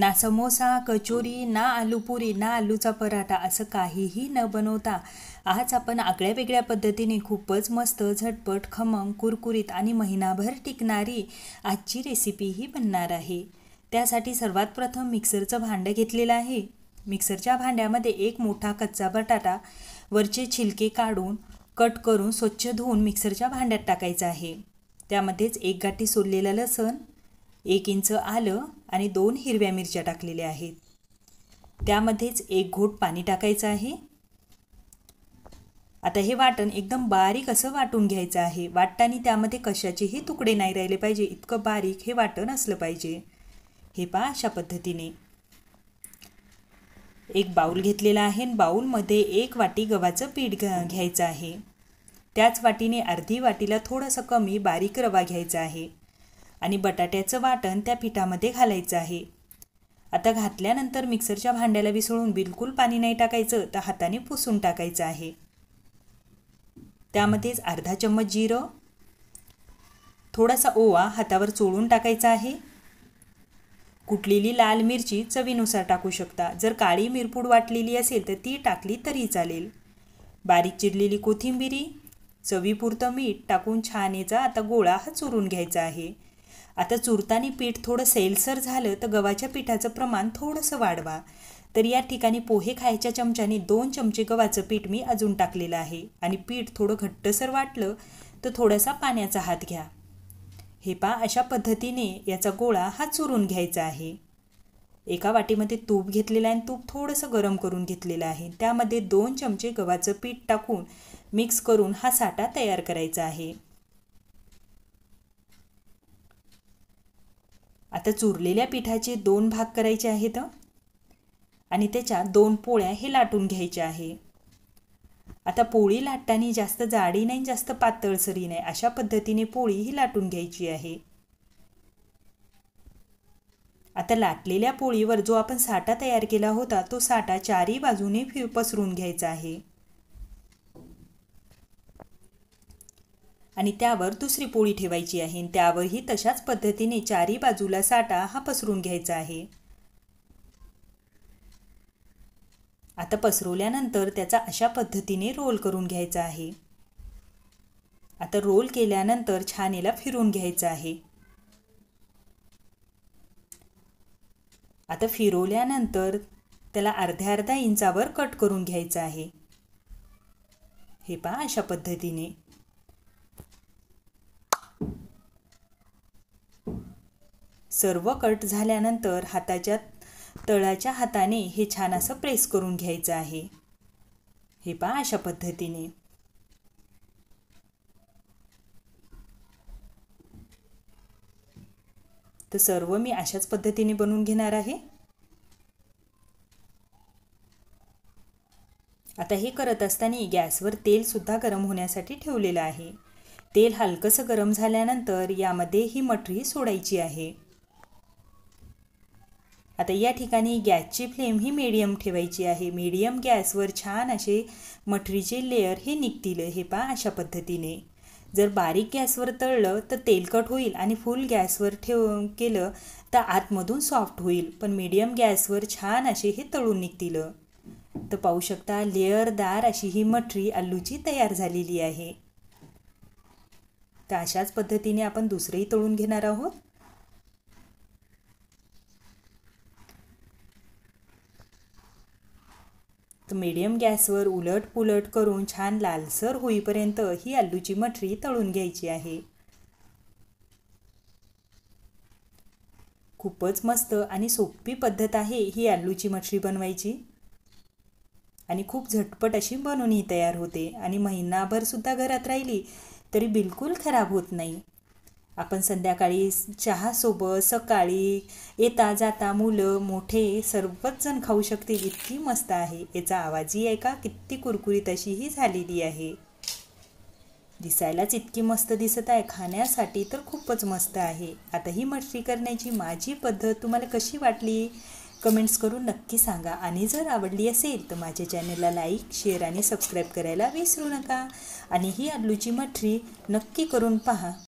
ना समोसा कचोरी ना आलूपुरी ना आलूचा पराठा असं काहीही न बनवता आज आपण आगळ्या वेगळ्या पद्धतीने खूपच मस्त झटपट खमंग कुरकुरीत आणि महिनाभर टिकणारी आजची रेसिपीही बनणार आहे त्यासाठी सर्वात प्रथम मिक्सरचं भांडं घेतलेलं आहे मिक्सरच्या भांड्यामध्ये एक मोठा कच्चा बटाटा वरचे छिलके काढून कट करून स्वच्छ धुवून मिक्सरच्या भांड्यात टाकायचं आहे त्यामध्येच एक गाठी सोडलेलं लसण एक इंच आलं आणि दोन हिरव्या मिरच्या टाकलेल्या आहेत त्यामध्येच एक घोट पाणी टाकायचं आहे आता हे वाटण एकदम बारीक असं वाटून घ्यायचं आहे वाटताना त्यामध्ये कशाचेही तुकडे नाही राहिले पाहिजे इतकं बारीक हे वाटण असलं पाहिजे हे पहा अशा पद्धतीने एक बाऊल घेतलेला आहे आणि बाऊलमध्ये एक वाटी गव्हाचं पीठ घ्यायचं आहे त्याच वाटीने अर्धी वाटीला थोडंसं कमी बारीक रवा घ्यायचा आहे आणि बटाट्याचं वाटण त्या पिठामध्ये घालायचं आहे आता घातल्यानंतर मिक्सरच्या भांड्याला विसळून बिलकुल पाणी नाही टाकायचं तर हाताने पुसून टाकायचं आहे त्यामध्येच अर्धा चम्मच जिरं थोडासा ओवा हातावर चोळून टाकायचा आहे कुटलेली लाल मिरची चवीनुसार टाकू शकता जर काळी मिरपूड वाटलेली असेल तर ती टाकली तरी चालेल बारीक चिरलेली कोथिंबिरी चवीपुरतं मीठ टाकून छान याचा आता गोळा हा चुरून घ्यायचा आहे आता चुरतानी पीठ थोडं सेलसर झालं तर गव्हाच्या पिठाचं प्रमाण थोडंसं वाढवा तर या ठिकाणी पोहे खायच्या चमच्याने दोन चमचे गव्हाचं पीठ मी अजून टाकलेलं आहे आणि पीठ थोडं घट्टसर वाटलं तर थोडासा पाण्याचा हात घ्या हे पा अशा पद्धतीने याचा गोळा हा चुरून घ्यायचा आहे एका वाटीमध्ये तूप घेतलेलं आहे आणि तूप थोडंसं गरम करून घेतलेलं आहे त्यामध्ये दोन चमचे गव्हाचं पीठ टाकून मिक्स करून हा साठा तयार करायचा आहे आता चुरलेल्या पिठाचे दोन भाग करायचे आहेत आणि त्याच्या दोन पोळ्या हे लाटून घ्यायच्या आहे आता पोळी लाटताना जास्त जाडी नाही जास्त पातळसरी नाही अशा पद्धतीने पोळी ही लाटून घ्यायची आहे आता लाटलेल्या पोळीवर जो आपण साठा तयार केला होता तो साठा चारही बाजूने पसरून घ्यायचा आहे आणि त्यावर दुसरी पोळी ठेवायची आहे आणि त्यावरही तशाच पद्धतीने चारी बाजूला साठा हा पसरून घ्यायचा आहे आता पसरवल्यानंतर त्याचा अशा पद्धतीने रोल करून घ्यायचा आहे आता रोल केल्यानंतर छानेला फिरून घ्यायचा आहे आता फिरवल्यानंतर त्याला अर्ध्या अर्ध्या इंचावर कट करून घ्यायचं आहे हे पहा अशा पद्धतीने सर्व कट झाल्यानंतर हाताच्या तळाच्या हाताने हे छान असं प्रेस करून घ्यायचं आहे हे पहा अशा पद्धतीने तर सर्व मी अशाच पद्धतीने बनवून घेणार आहे आता हे करत असताना गॅसवर तेलसुद्धा गरम होण्यासाठी ठेवलेलं आहे तेल हलकंसं गरम झाल्यानंतर यामध्ये ही मटरी सोडायची आहे आता या ठिकाणी गॅसची फ्लेम ही मीडियम ठेवायची आहे मीडियम गॅसवर छान असे मठरीचे लेअर हे निघतील हे पा अशा पद्धतीने जर बारीक गॅसवर तळलं तर तेलकट होईल आणि फुल गॅसवर ठेव केलं तर आतमधून सॉफ्ट होईल पण मीडियम गॅसवर छान असे हे तळून निघतील तर पाहू शकता लेअरदार अशी ही मठरी आलूची तयार झालेली आहे तर अशाच पद्धतीने आपण दुसरेही तळून घेणार आहोत मीडियम गॅसवर उलट पुलट करून छान लालसर होईपर्यंत ही आलूची मठरी तळून घ्यायची आहे खूपच मस्त आणि सोपी पद्धत आहे ही आलूची मठरी बनवायची आणि खूप झटपट अशी बनून ही तयार होते आणि महिनाभरसुद्धा घरात राहिली तरी बिलकुल खराब होत नाही आपण संध्याकाळी चहासोबत सकाळी येता जाता मुलं मोठे सर्वच जण खाऊ शकतील इतकी मस्त आहे याचा आवाजही आहे का किती कुरकुरीत अशीही झालेली आहे दिसायलाच इतकी मस्त दिसत आहे खाण्यासाठी तर खूपच मस्त आहे आता ही मठरी करण्याची माझी पद्धत तुम्हाला कशी वाटली कमेंट्स करून नक्की सांगा आणि जर आवडली असेल तर माझ्या चॅनलला लाईक शेअर आणि सबस्क्राईब करायला विसरू नका आणि ही आलूची मठरी नक्की करून पहा